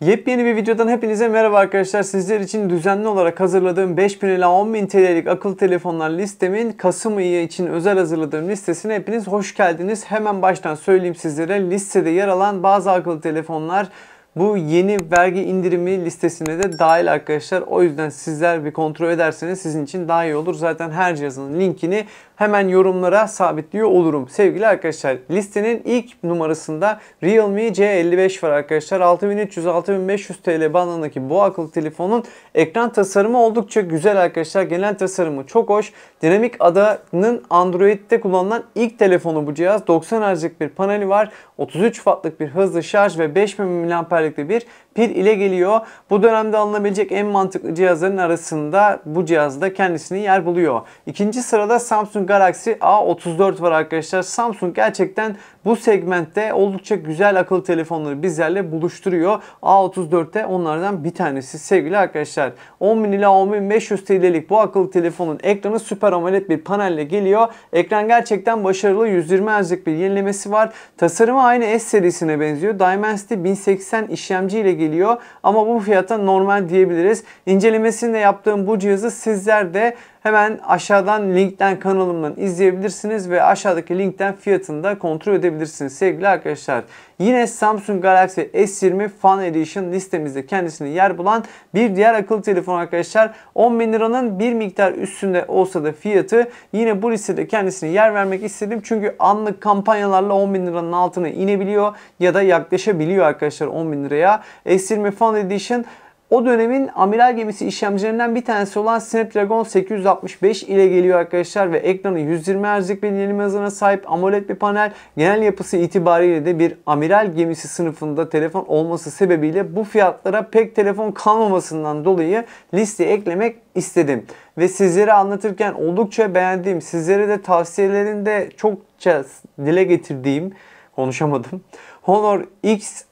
Yepyeni bir videodan hepinize merhaba arkadaşlar. Sizler için düzenli olarak hazırladığım 5000 ila 10000 TL'lik akıllı telefonlar listemin Kasım ayı için özel hazırladığım listesine hepiniz hoş geldiniz. Hemen baştan söyleyeyim sizlere listede yer alan bazı akıllı telefonlar bu yeni vergi indirimi listesine de dahil arkadaşlar. O yüzden sizler bir kontrol ederseniz sizin için daha iyi olur. Zaten her cihazın linkini hemen yorumlara sabitliyor olurum. Sevgili arkadaşlar listenin ilk numarasında Realme C55 var arkadaşlar. 6300-6500 TL bandındaki bu akıllı telefonun ekran tasarımı oldukça güzel arkadaşlar. Genel tasarımı çok hoş. Dinamik adanın Android'de kullanılan ilk telefonu bu cihaz. 90 Hz'lik bir paneli var. 33 Watt'lık bir hızlı şarj ve 5000 mAh özellikle bir pil ile geliyor. Bu dönemde alınabilecek en mantıklı cihazların arasında bu cihazda kendisini yer buluyor. İkinci sırada Samsung Galaxy A34 var arkadaşlar. Samsung gerçekten bu segmentte oldukça güzel akıllı telefonları bizlerle buluşturuyor. a 34 de onlardan bir tanesi sevgili arkadaşlar. 10.000 ila 10.500 TL'lik bu akıllı telefonun ekranı super AMOLED bir panelle geliyor. Ekran gerçekten başarılı 120 Hz'lik bir yenilemesi var. Tasarımı aynı S serisine benziyor. Dimensity 1080 işlemci ile geliyor geliyor. Ama bu fiyata normal diyebiliriz. İncelemesini de yaptığım bu cihazı sizler de hemen aşağıdan linkten kanalımdan izleyebilirsiniz ve aşağıdaki linkten fiyatını da kontrol edebilirsiniz sevgili arkadaşlar. Yine Samsung Galaxy S20 Fan Edition listemizde kendisini yer bulan bir diğer akıllı telefon arkadaşlar. 10 bin liranın bir miktar üstünde olsa da fiyatı yine bu listede kendisini yer vermek istedim. Çünkü anlık kampanyalarla 10 bin liranın altına inebiliyor ya da yaklaşabiliyor arkadaşlar 10 bin liraya. S20 Fan Edition o dönemin amiral gemisi işlemcilerinden bir tanesi olan Snapdragon 865 ile geliyor arkadaşlar ve ekranı 120 Hz'lik bir yenileme hızına sahip AMOLED bir panel. Genel yapısı itibariyle de bir amiral gemisi sınıfında telefon olması sebebiyle bu fiyatlara pek telefon kalmamasından dolayı listeye eklemek istedim. Ve sizlere anlatırken oldukça beğendiğim, sizlere de tavsiyelerinde çokça dile getirdiğim, konuşamadım. Honor X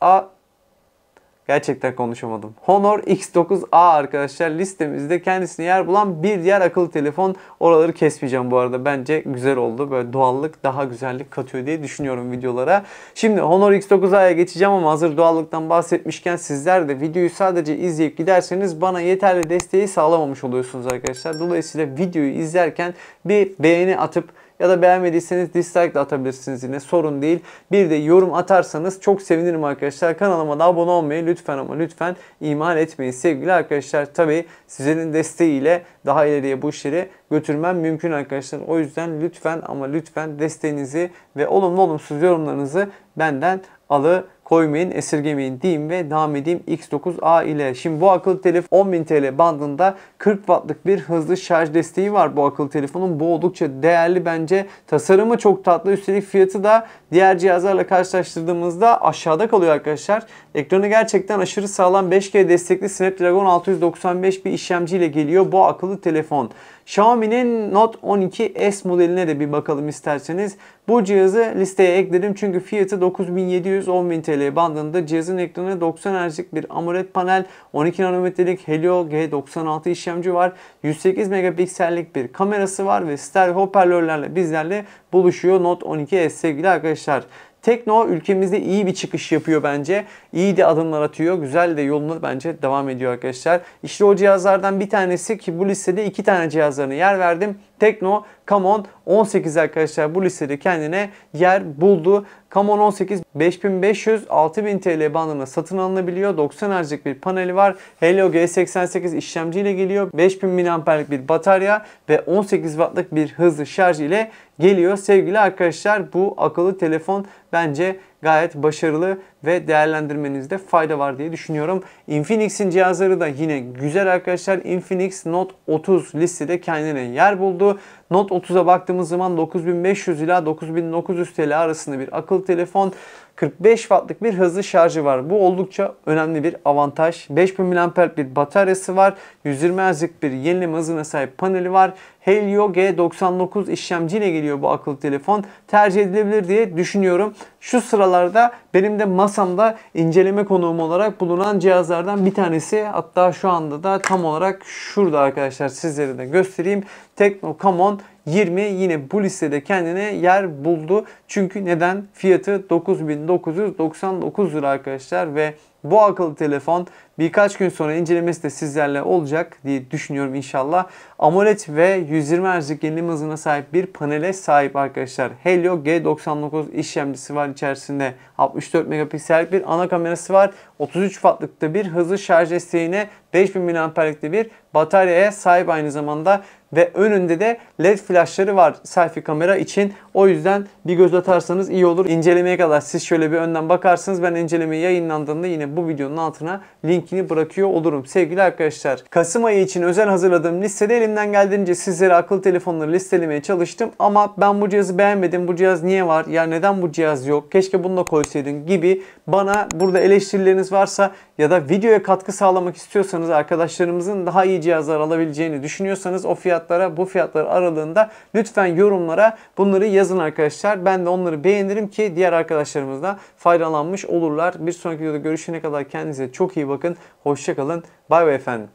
Gerçekten konuşamadım. Honor X9A arkadaşlar listemizde kendisini yer bulan bir diğer akıllı telefon. Oraları kesmeyeceğim bu arada. Bence güzel oldu. Böyle doğallık daha güzellik katıyor diye düşünüyorum videolara. Şimdi Honor X9A'ya geçeceğim ama hazır doğallıktan bahsetmişken sizler de videoyu sadece izleyip giderseniz bana yeterli desteği sağlamamış oluyorsunuz arkadaşlar. Dolayısıyla videoyu izlerken bir beğeni atıp ya da beğenmediyseniz dislike de atabilirsiniz yine sorun değil. Bir de yorum atarsanız çok sevinirim arkadaşlar. Kanalıma da abone olmayı lütfen ama lütfen ihmal etmeyin sevgili arkadaşlar. Tabi sizlerin desteğiyle daha ileriye bu işleri götürmem mümkün arkadaşlar. O yüzden lütfen ama lütfen desteğinizi ve olumlu olumsuz yorumlarınızı benden alabilirsiniz koymayın, esirgemeyin diyeyim ve devam edeyim X9A ile. Şimdi bu akıllı telefon 10.000 TL bandında 40 wattlık bir hızlı şarj desteği var bu akıllı telefonun. Bu oldukça değerli bence. Tasarımı çok tatlı. Üstelik fiyatı da diğer cihazlarla karşılaştırdığımızda aşağıda kalıyor arkadaşlar. Ekranı gerçekten aşırı sağlam 5G destekli Snapdragon 695 bir işlemci ile geliyor bu akıllı telefon. Xiaomi'nin Note 12S modeline de bir bakalım isterseniz. Bu cihazı listeye ekledim çünkü fiyatı 9700-10000 TL bandında. Cihazın ekranı 90 Hz'lik bir AMOLED panel, 12 nanometrelik Helio G96 işlemci var, 108 megapiksellik bir kamerası var ve stereo hoparlörlerle bizlerle buluşuyor Note 12S sevgili arkadaşlar. Tekno ülkemizde iyi bir çıkış yapıyor bence. İyi de adımlar atıyor. Güzel de yoluna bence devam ediyor arkadaşlar. İşte o cihazlardan bir tanesi ki bu listede iki tane cihazlarına yer verdim. Tekno, Camon, 18 arkadaşlar bu listede kendine yer buldu. Camon 18 5500-6000 TL bandında satın alınabiliyor. 90 Hz'lik bir paneli var. Helio G88 işlemci ile geliyor. 5000 mAh'lik bir batarya ve 18 Watt'lık bir hızlı şarj ile geliyor. Sevgili arkadaşlar bu akıllı telefon bence gayet başarılı ve değerlendirmenizde fayda var diye düşünüyorum. Infinix'in cihazları da yine güzel arkadaşlar. Infinix Note 30 listede kendine yer buldu. Note 30'a baktığımız zaman 9500 ila 9900 TL arasında bir akıllı telefon. 45 wattlık bir hızlı şarjı var. Bu oldukça önemli bir avantaj. 5000 mAh bir bataryası var. 120 Hz'lik bir yenileme hızına sahip paneli var. Helio G99 işlemciyle geliyor bu akıllı telefon. Tercih edilebilir diye düşünüyorum. Şu sıralarda benim de masamda inceleme konuğum olarak bulunan cihazlardan bir tanesi. Hatta şu anda da tam olarak şurada arkadaşlar sizlere de göstereyim. Tecno Camon 20 yine bu listede kendine yer buldu. Çünkü neden? Fiyatı 9999 lira arkadaşlar ve bu akıllı telefon birkaç gün sonra incelemesi de sizlerle olacak diye düşünüyorum inşallah. AMOLED ve 120 Hz'lik yenileme hızına sahip bir panele sahip arkadaşlar. Helio G99 işlemcisi var içerisinde. 64 megapiksel bir ana kamerası var. 33 wattlıkta bir hızlı şarj desteğine 5000 mAh'likte bir bataryaya sahip aynı zamanda ve önünde de led flashları var selfie kamera için. O yüzden bir göz atarsanız iyi olur. İncelemeye kadar siz şöyle bir önden bakarsınız. Ben incelemeyi yayınlandığında yine bu videonun altına linkini bırakıyor olurum. Sevgili arkadaşlar Kasım ayı için özel hazırladığım listede elimden geldiğince sizlere akıllı telefonları listelemeye çalıştım. Ama ben bu cihazı beğenmedim. Bu cihaz niye var? Ya neden bu cihaz yok? Keşke bunu da koysaydın gibi bana burada eleştirileriniz varsa ya da videoya katkı sağlamak istiyorsanız arkadaşlarımızın daha iyi cihazlar alabileceğini düşünüyorsanız o fiyat fiyatlara bu fiyatlar aralığında lütfen yorumlara bunları yazın arkadaşlar. Ben de onları beğenirim ki diğer arkadaşlarımız da faydalanmış olurlar. Bir sonraki videoda görüşene kadar kendinize çok iyi bakın. Hoşçakalın. Bay bay efendim.